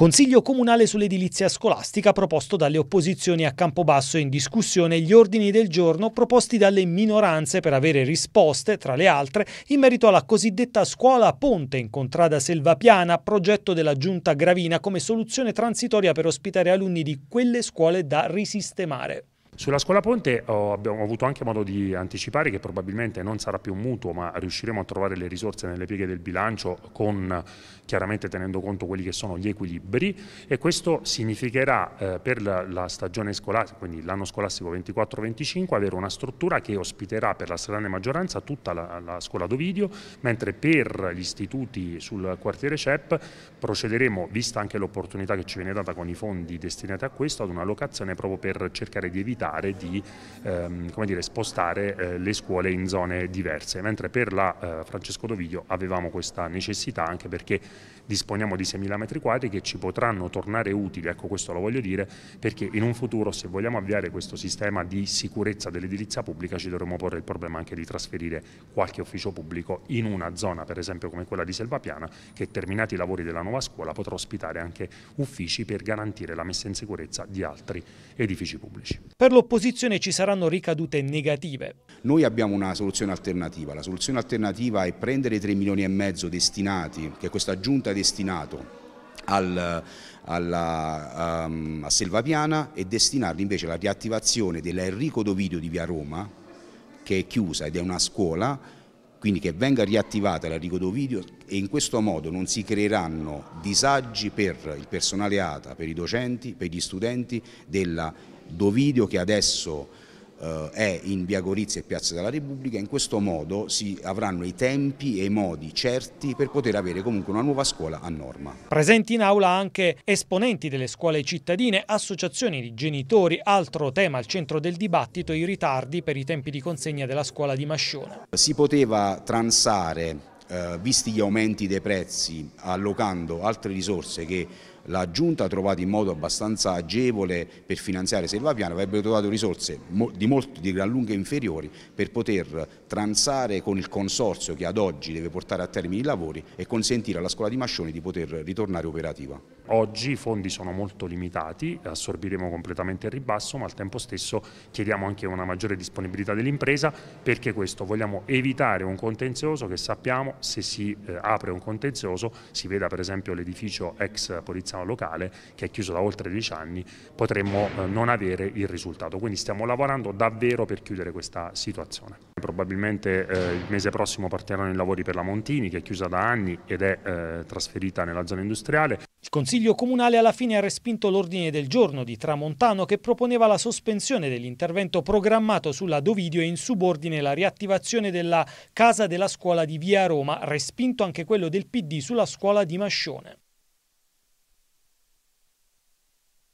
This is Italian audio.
Consiglio comunale sull'edilizia scolastica proposto dalle opposizioni a Campobasso in discussione gli ordini del giorno proposti dalle minoranze per avere risposte, tra le altre, in merito alla cosiddetta scuola ponte in contrada Selvapiana, progetto della giunta Gravina come soluzione transitoria per ospitare alunni di quelle scuole da risistemare. Sulla scuola Ponte ho, oh, abbiamo avuto anche modo di anticipare che probabilmente non sarà più un mutuo, ma riusciremo a trovare le risorse nelle pieghe del bilancio con chiaramente tenendo conto quelli che sono gli equilibri e questo significherà eh, per la, la, stagione scolastica, quindi l'anno scolastico 24-25, avere una struttura che ospiterà per la stragrande maggioranza tutta la, la scuola d'Ovidio, mentre per gli istituti sul quartiere CEP procederemo, vista anche l'opportunità che ci viene data con i fondi destinati a questo, ad una locazione proprio per cercare di evitare evitare di ehm, dire, spostare eh, le scuole in zone diverse, mentre per la eh, Francesco Doviglio avevamo questa necessità anche perché disponiamo di 6.000 metri quadri che ci potranno tornare utili, ecco questo lo voglio dire, perché in un futuro se vogliamo avviare questo sistema di sicurezza dell'edilizia pubblica ci dovremmo porre il problema anche di trasferire qualche ufficio pubblico in una zona per esempio come quella di Selvapiana che terminati i lavori della nuova scuola potrà ospitare anche uffici per garantire la messa in sicurezza di altri edifici pubblici. Per lo sull'opposizione ci saranno ricadute negative. Noi abbiamo una soluzione alternativa, la soluzione alternativa è prendere 3 milioni e mezzo destinati, che questa giunta ha destinato al, alla, um, a Selvapiana e destinarli invece alla riattivazione della Dovidio di via Roma, che è chiusa ed è una scuola, quindi che venga riattivata la Dovidio e in questo modo non si creeranno disagi per il personale ATA, per i docenti, per gli studenti della Dovidio che adesso eh, è in via Gorizia e Piazza della Repubblica, in questo modo si avranno i tempi e i modi certi per poter avere comunque una nuova scuola a norma. Presenti in aula anche esponenti delle scuole cittadine, associazioni di genitori, altro tema al centro del dibattito i ritardi per i tempi di consegna della scuola di Mascione. Si poteva transare eh, visti gli aumenti dei prezzi, allocando altre risorse che la Giunta ha trovato in modo abbastanza agevole per finanziare Selvapiano, avrebbe trovato risorse di, molto, di gran lunga inferiori per poter transare con il consorzio che ad oggi deve portare a termine i lavori e consentire alla scuola di Mascioni di poter ritornare operativa. Oggi i fondi sono molto limitati, assorbiremo completamente il ribasso, ma al tempo stesso chiediamo anche una maggiore disponibilità dell'impresa perché questo vogliamo evitare un contenzioso che sappiamo se si eh, apre un contenzioso, si veda per esempio l'edificio ex polizia locale che è chiuso da oltre 10 anni, potremmo eh, non avere il risultato. Quindi stiamo lavorando davvero per chiudere questa situazione. Probabilmente eh, il mese prossimo partiranno i lavori per la Montini che è chiusa da anni ed è eh, trasferita nella zona industriale. Consiglio Comunale alla fine ha respinto l'ordine del giorno di Tramontano che proponeva la sospensione dell'intervento programmato sulla Dovidio e in subordine la riattivazione della Casa della Scuola di Via Roma, respinto anche quello del PD sulla scuola di Mascione.